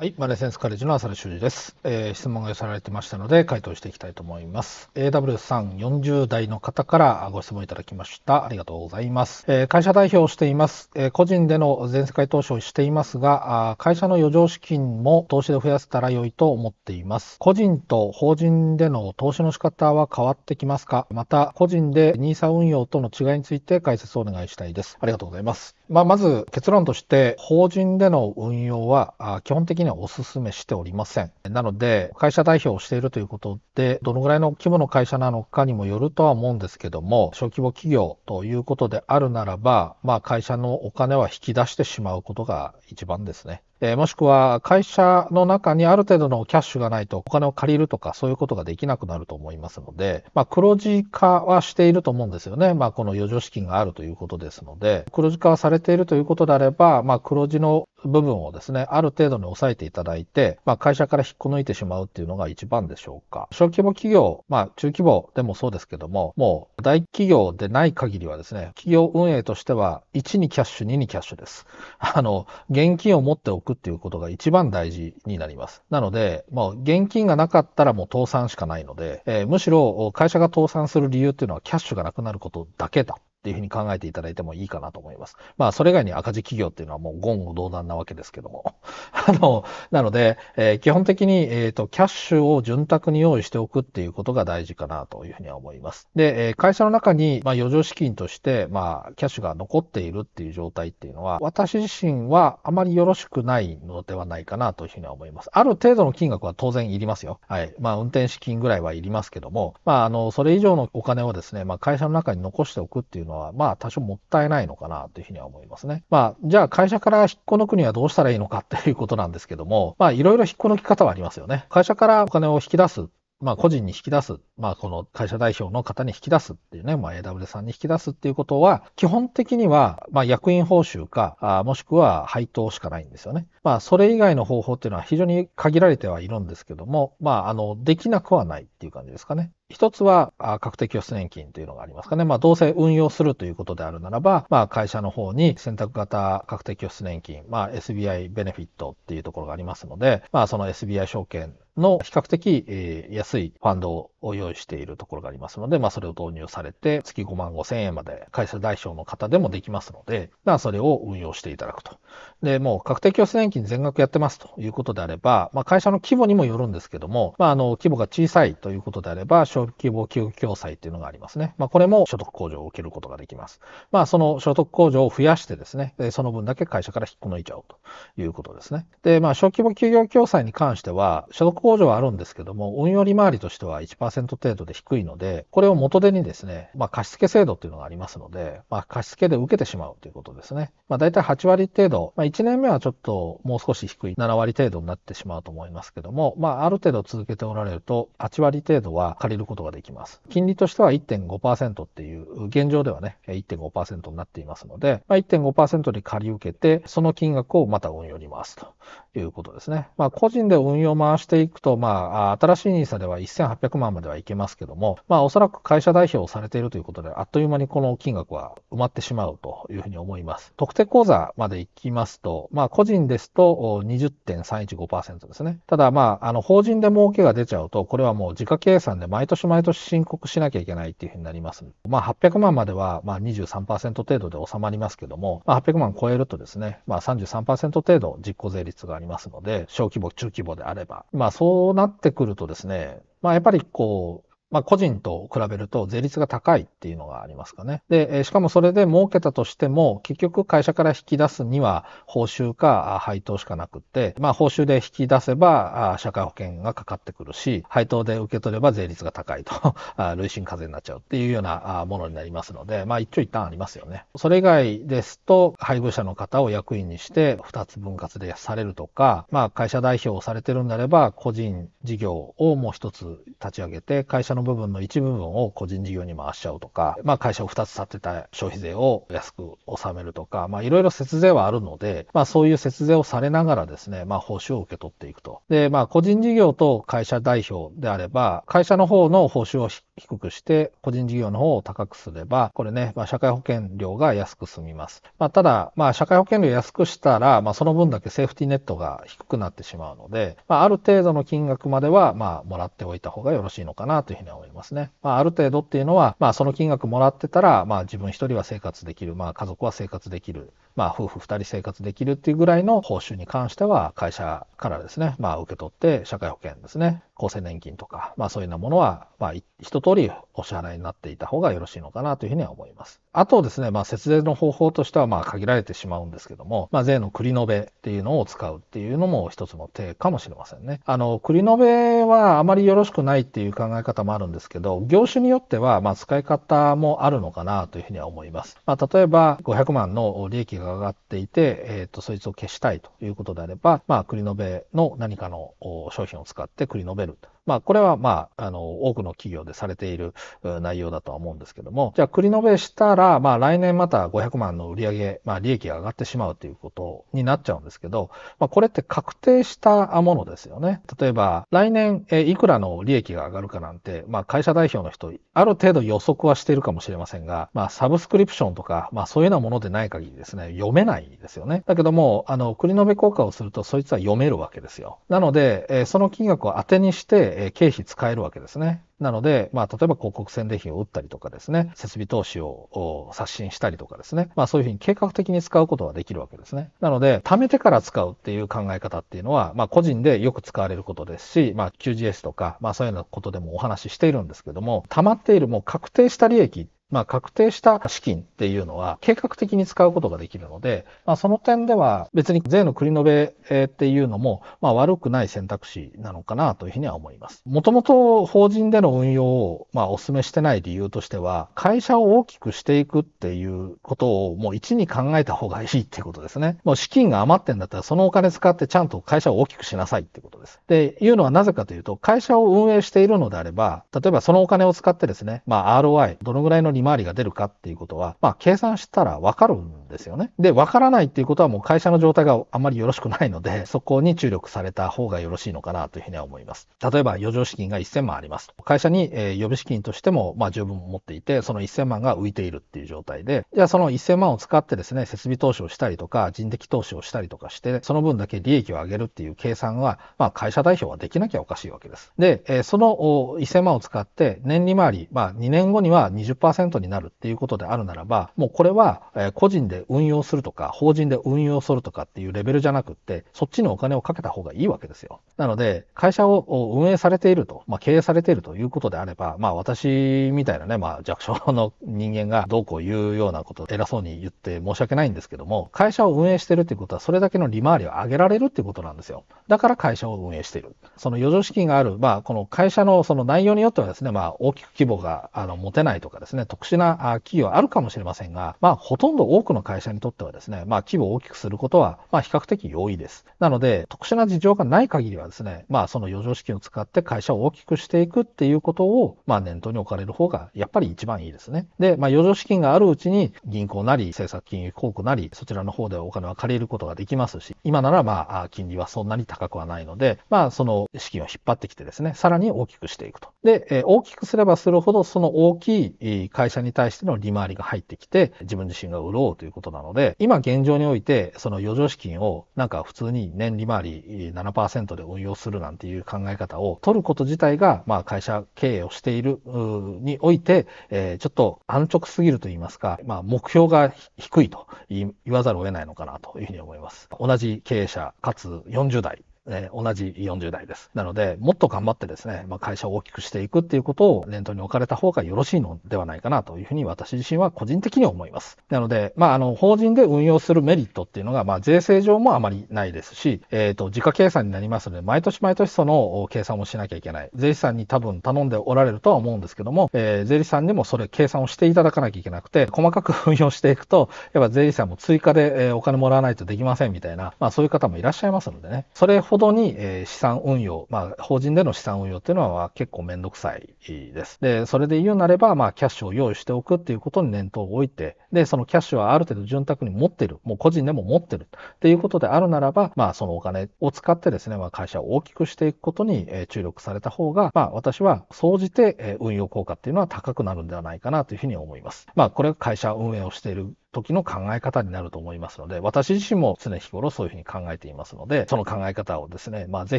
はい、マネセンスカレッジの浅田修二です、えー、質問が寄せられてましたので回答していきたいと思います。AW さん40代の方からご質問いただきました。ありがとうございます。えー、会社代表をしています、えー、個人での全世界投資をしていますが、あ会社の余剰資金も投資で増やせたら良いと思っています。個人と法人での投資の仕方は変わってきますかまた、個人で NISA 運用との違いについて解説をお願いしたいです。ありがとうございます。まあ、まず結論として、法人での運用は基本的にはお勧めしておりません。なので、会社代表をしているということで、どのぐらいの規模の会社なのかにもよるとは思うんですけども、小規模企業ということであるならば、まあ、会社のお金は引き出してしまうことが一番ですね。えもしくは会社の中にある程度のキャッシュがないとお金を借りるとかそういうことができなくなると思いますので、まあ、黒字化はしていると思うんですよね。まあ、この余剰資金があるということですので、黒字化はされているということであれば、まあ、黒字の部分をですね、ある程度に抑えていただいて、まあ、会社から引っこ抜いてしまうっていうのが一番でしょうか。小規模企業、まあ、中規模でもそうですけども、もう大企業でない限りはですね、企業運営としては、1にキャッシュ、2にキャッシュです。あの、現金を持っておくっていうことが一番大事になります。なので、もう現金がなかったらもう倒産しかないので、えー、むしろ会社が倒産する理由っていうのはキャッシュがなくなることだけだっていうふうに考えていただいてもいいかなと思います。まあ、それ以外に赤字企業っていうのはもう言語道断なわけですけども。あの、なので、えー、基本的に、えっ、ー、と、キャッシュを潤沢に用意しておくっていうことが大事かなというふうには思います。で、えー、会社の中に、まあ、余剰資金として、まあ、キャッシュが残っているっていう状態っていうのは、私自身はあまりよろしくないのではないかなというふうには思います。ある程度の金額は当然いりますよ。はい。まあ、運転資金ぐらいはいりますけども、まあ、あの、それ以上のお金をですね、まあ、会社の中に残しておくっていうのは、まあ多少もったいないのかなというふうには思いますね。まあ、じゃあ会社から引っこ抜くにはどうしたらいいのかっていうことなんですけども、まあいろいろ引っこ抜き方はありますよね。会社からお金を引き出すまあ、個人に引き出す、まあ、この会社代表の方に引き出すっていうね、まあ、AW さんに引き出すっていうことは、基本的には、まあ、役員報酬か、あもしくは配当しかないんですよね。まあ、それ以外の方法っていうのは非常に限られてはいるんですけども、まあ、あの、できなくはないっていう感じですかね。一つは、確定拠出年金というのがありますかね。まあ、どうせ運用するということであるならば、まあ、会社の方に選択型確定拠出年金、まあ、SBI ベネフィットっていうところがありますので、まあ、その SBI 証券の比較的安いファンドを用意しているところがありますので、まあ、それを導入されて、月5万5千円まで会社代償の方でもできますので、まあ、それを運用していただくと。で、もう確定拠出年金全額やってますということであれば、まあ、会社の規模にもよるんですけども、まあ、あの、規模が小さいということであれば、小規模給付共済っていうのがありますね。まあ、これも所得控除を受けることができます。まあ、その所得控除を増やしてですね、その分だけ会社から引っこ抜いちゃうということですね。で、まあ、小規模休業共済に関しては、所得控除はあるんですけども、運用利回りとしては1% 0程度で低いので、これを元手にですね、まあ、貸付制度っていうのがありますので、まあ、貸付で受けてしまうということですね。まあ、大体8割程度、まあ、1年目はちょっともう少し低い7割程度になってしまうと思いますけども、まあ、ある程度続けておられると、8割程度は借りることができます。金利としては1.5%っていう、現状ではね、1.5%になっていますので、まあ、1.5%に借り受けて、その金額をまた運用に回すとということですね。まあ、個人で運用を回していくと、まあ、新しい NISA では1800万まではいけますけども、まあ、おそらく会社代表をされているということで、あっという間にこの金額は埋まってしまうというふうに思います。特定口座まで行きますと、まあ、個人ですと20.315%ですね。ただ、まあ、あの、法人で儲けが出ちゃうと、これはもう自家計算で毎年毎年申告しなきゃいけないっていうふうになります。まあ、800万までは、まあ、23%程度で収まりますけども、まあ、800万超えるとですね、まあ、33%程度実行税率がりますので、小規模、中規模であれば。まあそうなってくるとですね、まあやっぱりこう、まあ、個人と比べると税率が高いっていうのがありますかね。で、しかもそれで儲けたとしても、結局会社から引き出すには報酬か配当しかなくって、まあ、報酬で引き出せば社会保険がかかってくるし、配当で受け取れば税率が高いと、累進課税になっちゃうっていうようなものになりますので、まあ、一長一短ありますよね。それ以外ですと、配偶者の方を役員にして2つ分割でされるとか、まあ、会社代表をされてるんであれば、個人事業をもう一つ立ち上げて、会社のの部分の一部分を個人事業に回しちゃうとか、まあ、会社を2つ立てた消費税を安く納めるとか、まあ、いろいろ節税はあるので、まあ、そういう節税をされながらですね、まあ、報酬を受け取っていくと。で、まあ、個人事業と会社代表であれば、会社の方の報酬を低くして、個人事業の方を高くすれば、これね、まあ、社会保険料が安く済みます。まあ、ただ、まあ、社会保険料安くしたら、まあ、その分だけセーフティーネットが低くなってしまうので、まあ、ある程度の金額までは、まあ、もらっておいた方がよろしいのかなというふうに思いますね。まあ、ある程度っていうのは、まあ、その金額もらってたら、まあ、自分一人は生活できる、まあ、家族は生活できる、まあ、夫婦二人生活できるっていうぐらいの報酬に関しては、会社からですね、まあ、受け取って、社会保険ですね、厚生年金とか、まあ、そういうようなものは、まあ、人と通りお支払いになっていた方がよろしいのかなというふうには思います。あとですね、まあ、節税の方法としてはまあ限られてしまうんですけども、まあ、税の繰り延べっていうのを使うっていうのも一つの手かもしれませんね。あの、繰り延べはあまりよろしくないっていう考え方もあるんですけど、業種によってはまあ使い方もあるのかなというふうには思います。まあ、例えば500万の利益が上がっていて、えっ、ー、と、そいつを消したいということであれば、まあ、繰り延べの何かの商品を使って繰り延べると。まあ、これは、まあ、あの、多くの企業でされている内容だとは思うんですけども、じゃあ、繰り延べしたら、まあ、来年また500万の売り上げ、まあ、利益が上がってしまうということになっちゃうんですけど、まあ、これって確定したものですよね。例えば、来年、えいくらの利益が上がるかなんて、まあ、会社代表の人、ある程度予測はしているかもしれませんが、まあ、サブスクリプションとか、まあ、そういうようなものでない限りですね、読めないですよね。だけども、あの、繰り延べ効果をすると、そいつは読めるわけですよ。なので、えその金額を当てにして、え経費使えるわけですね。なので、まあ、例えば広告宣伝費を打ったりとかですね、設備投資を刷新したりとかですね、まあ、そういうふうに計画的に使うことができるわけですね。なので、貯めてから使うっていう考え方っていうのは、まあ、個人でよく使われることですし、まあ、QGS とか、まあ、そういうようなことでもお話ししているんですけども、溜まっているもう確定した利益まあ、確定した資金っていうのは計画的に使うことができるので、まあ、その点では別に税の繰り延べっていうのも、まあ、悪くない選択肢なのかなというふうには思います。もともと法人での運用を、まあ、お勧めしてない理由としては、会社を大きくしていくっていうことをもう一に考えた方がいいっていうことですね。もう資金が余ってんだったらそのお金使ってちゃんと会社を大きくしなさいってことです。で、いうのはなぜかというと、会社を運営しているのであれば、例えばそのお金を使ってですね、まあ、ROI、どのぐらいの利利回りが出るかっていうことは、まあ、計算したらわかるんですよね。で、わからないっていうことはもう会社の状態があんまりよろしくないので、そこに注力された方がよろしいのかなというふうには思います。例えば、余剰資金が1000万あります。会社に、え予備資金としても、まあ、十分持っていて、その1000万が浮いているっていう状態で、じゃあその1000万を使ってですね、設備投資をしたりとか、人的投資をしたりとかして、その分だけ利益を上げるっていう計算は、まあ、会社代表はできなきゃおかしいわけです。で、えその1000万を使って、年利回り、まあ、2年後には20%になるっていうことであるならば、もうこれは、え個人でで運用するとか、法人で運用するとかっていうレベルじゃなくって、そっちにお金をかけた方がいいわけですよ。なので、会社を運営されていると、まあ、経営されているということであれば、まあ、私みたいなね、まあ、弱小の人間がどうこう言うようなことを偉そうに言って申し訳ないんですけども、会社を運営してるってことは、それだけの利回りを上げられるってことなんですよ。だから会社を運営している。その余剰資金がある、まあ、この会社のその内容によってはですね、まあ、大きく規模があの持てないとかですね、特殊な企業あるかもしれませんが、まあ、ほとんど多くの会社会社にとってはですね、まあ、規模を大きくすることは、まあ、比較的容易です。なので、特殊な事情がない限りはですね、まあ、その余剰資金を使って会社を大きくしていくっていうことを、まあ、念頭に置かれる方が、やっぱり一番いいですね。で、まあ、余剰資金があるうちに、銀行なり、政策金融公庫なり、そちらの方でお金は借りることができますし、今なら、まあ、金利はそんなに高くはないので、まあ、その資金を引っ張ってきてですね、さらに大きくしていくと。で、え大きくすればするほど、その大きい会社に対しての利回りが入ってきて、自分自身が売ろうということことなので、今現状において、その余剰資金をなんか普通に年利回り7%で運用するなんていう考え方を取ること自体が、まあ会社経営をしているにおいて、えー、ちょっと安直すぎると言いますか、まあ目標が低いと言わざるを得ないのかなというふうに思います。同じ経営者、かつ40代えー、同じ40代です。なので、もっと頑張ってですね、まあ、会社を大きくしていくっていうことを念頭に置かれた方がよろしいのではないかなというふうに私自身は個人的に思います。なので、まあ、あの、法人で運用するメリットっていうのが、まあ、税制上もあまりないですし、えっ、ー、と、自家計算になりますので、毎年毎年その計算をしなきゃいけない。税理士さんに多分頼んでおられるとは思うんですけども、えー、税理士さんにもそれ計算をしていただかなきゃいけなくて、細かく 運用していくと、やっぱ税理士さんも追加でお金もらわないとできませんみたいな、まあ、そういう方もいらっしゃいますのでね、それほどに、え資産運用、まあ、法人での資産運用っていうのは結構めんどくさいです。で、それで言うなれば、まあ、キャッシュを用意しておくっていうことに念頭を置いて、で、そのキャッシュはある程度潤沢に持ってる、もう個人でも持ってるっていうことであるならば、まあ、そのお金を使ってですね、まあ、会社を大きくしていくことに注力された方が、まあ、私は総じて運用効果っていうのは高くなるんではないかなというふうに思います。まあ、これ会社運営をしている時の考え方になると思いますので、私自身も常日頃そういうふうに考えていますので、その考え方をですね、まあぜ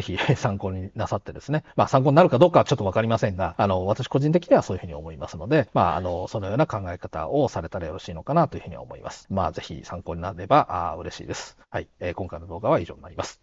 ひ 参考になさってですね、まあ参考になるかどうかはちょっとわかりませんが、あの、私個人的にはそういうふうに思いますので、まああの、そのような考え方をされたらよろしいのかなというふうに思います。まあぜひ参考になれば、あ嬉しいです。はい、えー、今回の動画は以上になります。